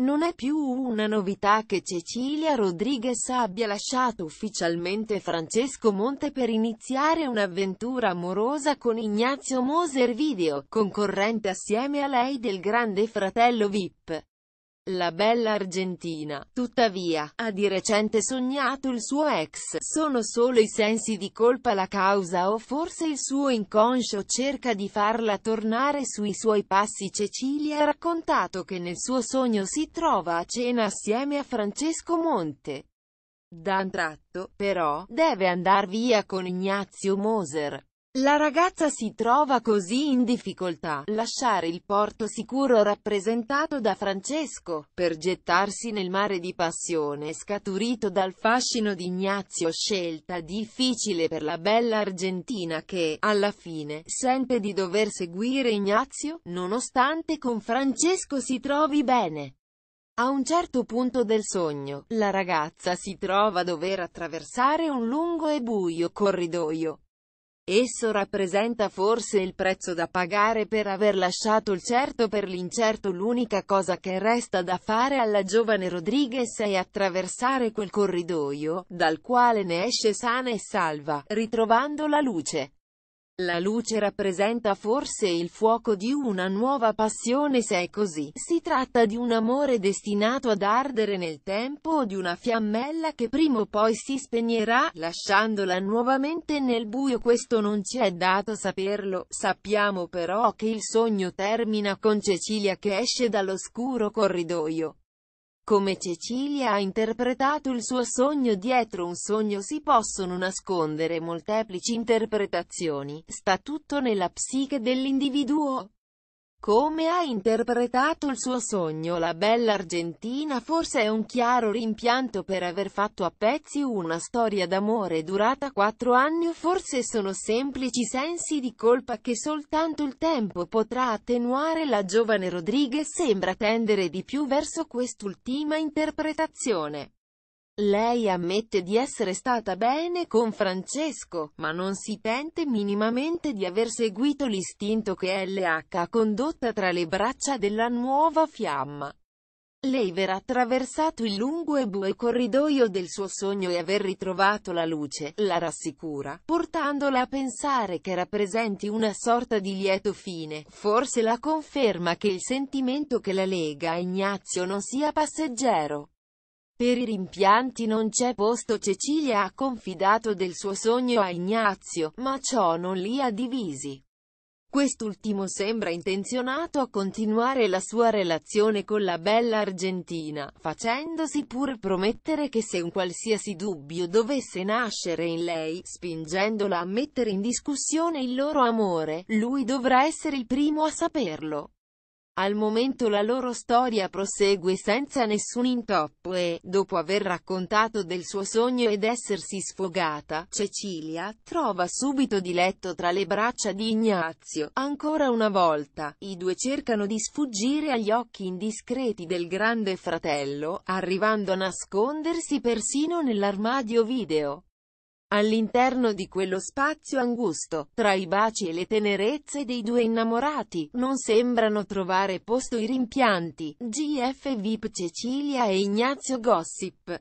Non è più una novità che Cecilia Rodriguez abbia lasciato ufficialmente Francesco Monte per iniziare un'avventura amorosa con Ignazio Moser Video, concorrente assieme a lei del Grande Fratello VIP. La bella argentina, tuttavia, ha di recente sognato il suo ex, sono solo i sensi di colpa la causa o forse il suo inconscio cerca di farla tornare sui suoi passi Cecilia ha raccontato che nel suo sogno si trova a cena assieme a Francesco Monte. Da un tratto, però, deve andar via con Ignazio Moser. La ragazza si trova così in difficoltà, lasciare il porto sicuro rappresentato da Francesco, per gettarsi nel mare di passione scaturito dal fascino di Ignazio scelta difficile per la bella argentina che, alla fine, sente di dover seguire Ignazio, nonostante con Francesco si trovi bene. A un certo punto del sogno, la ragazza si trova a dover attraversare un lungo e buio corridoio, Esso rappresenta forse il prezzo da pagare per aver lasciato il certo per l'incerto l'unica cosa che resta da fare alla giovane Rodriguez è attraversare quel corridoio, dal quale ne esce sana e salva, ritrovando la luce. La luce rappresenta forse il fuoco di una nuova passione se è così. Si tratta di un amore destinato ad ardere nel tempo o di una fiammella che prima o poi si spegnerà, lasciandola nuovamente nel buio. Questo non ci è dato saperlo, sappiamo però che il sogno termina con Cecilia che esce dall'oscuro corridoio. Come Cecilia ha interpretato il suo sogno dietro un sogno si possono nascondere molteplici interpretazioni, sta tutto nella psiche dell'individuo. Come ha interpretato il suo sogno la bella argentina forse è un chiaro rimpianto per aver fatto a pezzi una storia d'amore durata quattro anni o forse sono semplici sensi di colpa che soltanto il tempo potrà attenuare la giovane Rodriguez sembra tendere di più verso quest'ultima interpretazione. Lei ammette di essere stata bene con Francesco, ma non si pente minimamente di aver seguito l'istinto che LH ha condotta tra le braccia della nuova fiamma. Lei ha attraversato il lungo e buio corridoio del suo sogno e aver ritrovato la luce, la rassicura, portandola a pensare che rappresenti una sorta di lieto fine, forse la conferma che il sentimento che la lega a Ignazio non sia passeggero. Per i rimpianti non c'è posto Cecilia ha confidato del suo sogno a Ignazio, ma ciò non li ha divisi. Quest'ultimo sembra intenzionato a continuare la sua relazione con la bella argentina, facendosi pur promettere che se un qualsiasi dubbio dovesse nascere in lei, spingendola a mettere in discussione il loro amore, lui dovrà essere il primo a saperlo. Al momento la loro storia prosegue senza nessun intoppo e, dopo aver raccontato del suo sogno ed essersi sfogata, Cecilia trova subito diletto tra le braccia di Ignazio. Ancora una volta, i due cercano di sfuggire agli occhi indiscreti del grande fratello, arrivando a nascondersi persino nell'armadio video. All'interno di quello spazio angusto, tra i baci e le tenerezze dei due innamorati, non sembrano trovare posto i rimpianti. GF Vip Cecilia e Ignazio Gossip